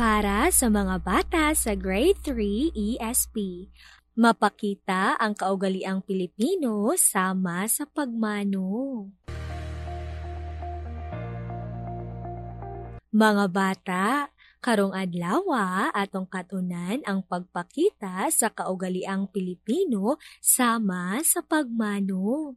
para sa mga bata sa Grade 3 ESP. Mapakita ang kaugaliang Pilipino sama sa pagmano. Mga bata, karong adlawa atong katunan ang pagpakita sa kaugaliang Pilipino sama sa pagmano.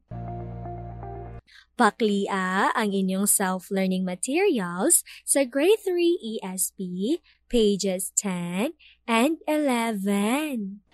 Paklia ang inyong self-learning materials sa Grade 3 ESP, pages 10 and 11.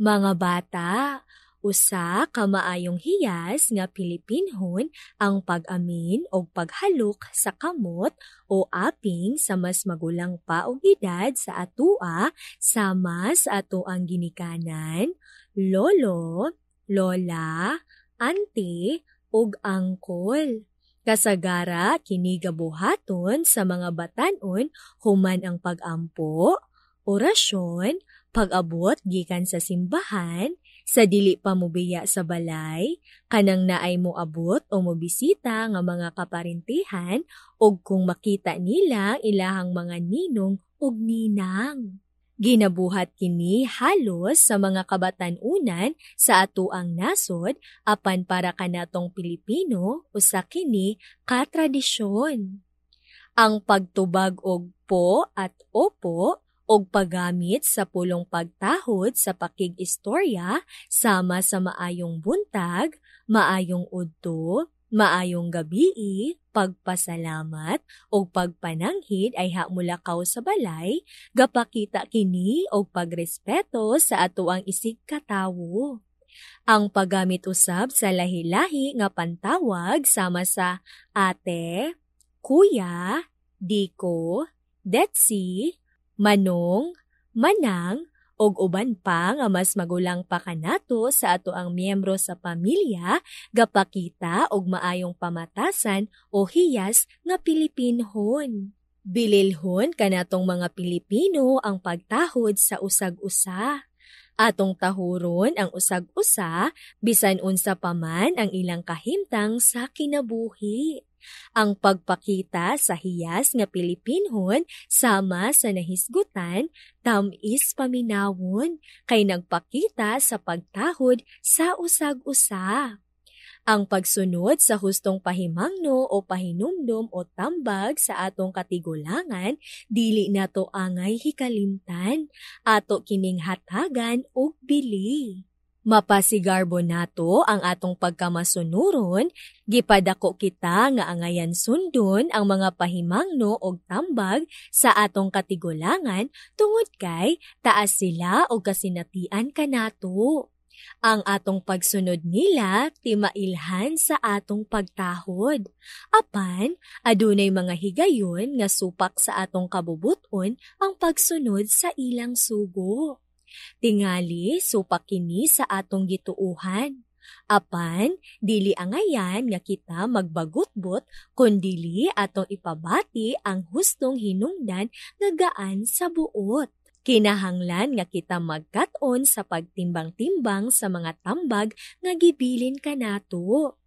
Mga bata, Usa ka maayong hiyas nga Pilipinhon ang pag-amin o paghalok sa kamot o aping sa mas magulang pa og edad sa atua sama sa ato ang ginikanan, lolo, lola, ante ug angkol. Kasagara kini gabuhaton sa mga batanon human ang pagampo, orasyon, pag-abot gikan sa simbahan, sa dili pa mo sa balay, kanang naay mo abot o mo bisita nga mga kaparintihan og kung makita nila ilahang mga ninong ug ninang. Ginabuhat kini halos sa mga kabatanunan sa atuang nasod apan para kanatong Pilipino usa kini ka tradisyon. Ang pagtubag og po at opo og paggamit sa pulong pagtahod sa pakigistorya sama sa maayong buntag, maayong udto, maayong gabi, pagpasalamat og pagpananghid ay hamulakaw sa balay, gapakita kini og pagrespeto sa atoang isig katawo. Ang paggamit usab sa lahi-lahi nga pantawag sama sa ate, kuya, diko, detsi, manong, manang, og uban pa nga mas magulang pa kanato sa ato ang miyembro sa pamilya gapakita og maayong pamatasan o hiyas nga Pilipinhon. Bililhon kanatong mga Pilipino ang pagtahod sa usag-usa. Atong tahuron ang usag-usa bisan unsa pa man ang ilang kahimtang sa kinabuhi. Ang pagpakita sa hiyas nga Pilipinhon sama sa nahisgutan, tamis paminawon, kay nagpakita sa pagtahod sa usag-usa. Ang pagsunod sa hustong pahimangno o pahinumdom o tambag sa atong katigulangan, dili na to angay hikalimtan, ato kining hatagan og bili. Mapasigarbo nato ang atong pagkamasunuron, gipadako kita nga angayan sundon ang mga pahimangno og tambag sa atong katigulangan tungod kay taas sila og kasinatian kanato. Ang atong pagsunod nila timailhan sa atong pagtahod. Apan, adunay mga higayon nga supak sa atong kabubuton ang pagsunod sa ilang sugo. Tingali supa kini sa atong gituuhan. Apan, dili angayan nga kita magbagutbot kundili atong ipabati ang hustong hinungdan nga gaan sa buot. Kinahanglan nga kita magkaton sa pagtimbang-timbang sa mga tambag nga gibilin kanato.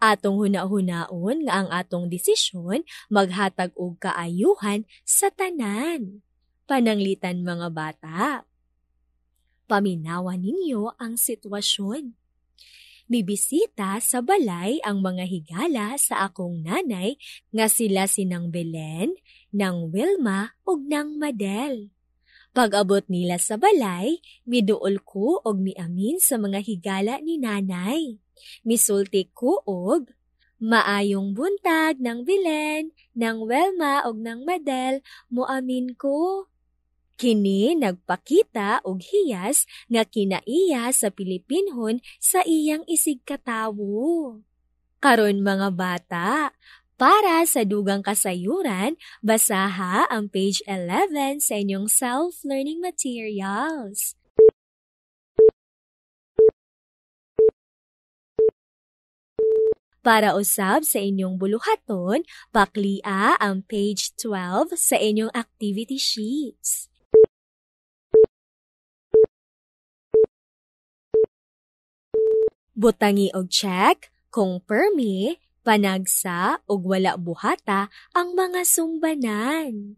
Atong hunahunaon nga ang atong desisyon maghatag og kaayuhan sa tanan. Pananglitan mga bata, paminawan ninyo ang sitwasyon. Bibisita sa balay ang mga higala sa akong nanay nga sila si Nang Belen, Nang Wilma ug Nang Madel. Pag-abot nila sa balay, miduol ko og miamin sa mga higala ni nanay. Misulti ko og Maayong buntag ng Belen, ng Welma og ng Madel, muamin ko. Kini nagpakita og hiyas nga kinaiya sa Pilipinhon sa iyang isig katawo. Karon mga bata, para sa dugang kasayuran, basaha ang page 11 sa inyong self-learning materials. Para usab sa inyong buluhaton, paklia ang page 12 sa inyong activity sheets. Butangi og check kung permi, panagsa ug wala buhata ang mga sumbanan.